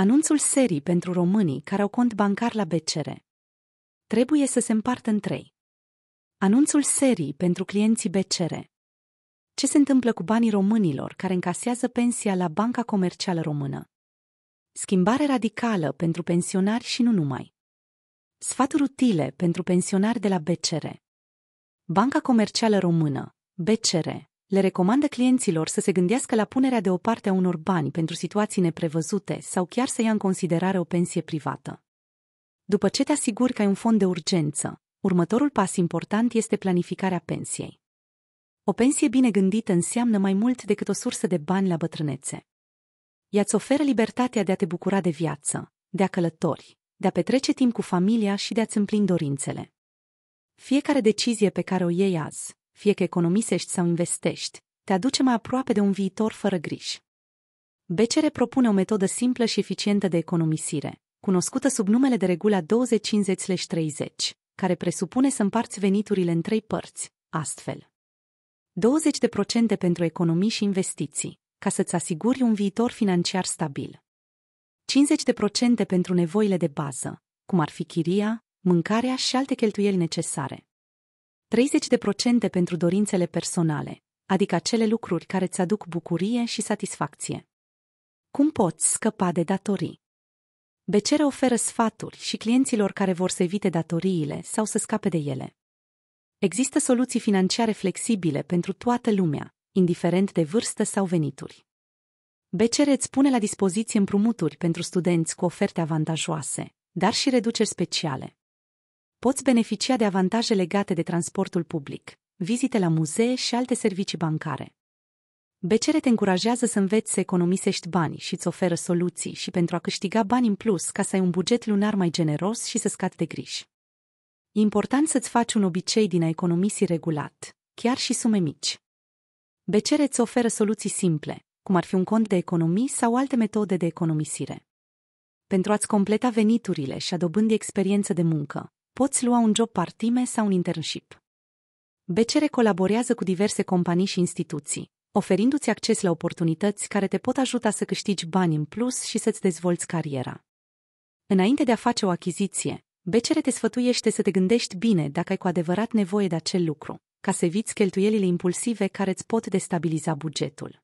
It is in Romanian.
Anunțul serii pentru românii care au cont bancar la BCR. Trebuie să se împartă în trei. Anunțul serii pentru clienții BCR. Ce se întâmplă cu banii românilor care încasează pensia la Banca Comercială Română? Schimbare radicală pentru pensionari și nu numai. Sfaturi utile pentru pensionari de la BCR. Banca Comercială Română, BCR, le recomandă clienților să se gândească la punerea de o parte a unor bani pentru situații neprevăzute sau chiar să ia în considerare o pensie privată. După ce te asiguri că ai un fond de urgență, următorul pas important este planificarea pensiei. O pensie bine gândită înseamnă mai mult decât o sursă de bani la bătrânețe. Ea îți oferă libertatea de a te bucura de viață, de a călători, de a petrece timp cu familia și de a-ți împlini dorințele. Fiecare decizie pe care o iei azi, fie că economisești sau investești, te aduce mai aproape de un viitor fără griji. BCR propune o metodă simplă și eficientă de economisire, cunoscută sub numele de regula 20-50-30, care presupune să împarți veniturile în trei părți, astfel. 20% pentru economii și investiții, ca să-ți asiguri un viitor financiar stabil. 50% pentru nevoile de bază, cum ar fi chiria, mâncarea și alte cheltuieli necesare. 30% pentru dorințele personale, adică acele lucruri care îți aduc bucurie și satisfacție. Cum poți scăpa de datorii? Becere oferă sfaturi și clienților care vor să evite datoriile sau să scape de ele. Există soluții financiare flexibile pentru toată lumea, indiferent de vârstă sau venituri. BCR îți pune la dispoziție împrumuturi pentru studenți cu oferte avantajoase, dar și reduceri speciale poți beneficia de avantaje legate de transportul public, vizite la muzee și alte servicii bancare. BCR te încurajează să înveți să economisești bani și îți oferă soluții și pentru a câștiga bani în plus ca să ai un buget lunar mai generos și să scad de griji. E important să-ți faci un obicei din a economisi regulat, chiar și sume mici. BCR îți oferă soluții simple, cum ar fi un cont de economii sau alte metode de economisire. Pentru a-ți completa veniturile și a dobândi experiență de muncă, poți lua un job part-time sau un internship. BCR colaborează cu diverse companii și instituții, oferindu-ți acces la oportunități care te pot ajuta să câștigi bani în plus și să-ți dezvolți cariera. Înainte de a face o achiziție, BCR te sfătuiește să te gândești bine dacă ai cu adevărat nevoie de acel lucru, ca să eviți cheltuielile impulsive care îți pot destabiliza bugetul.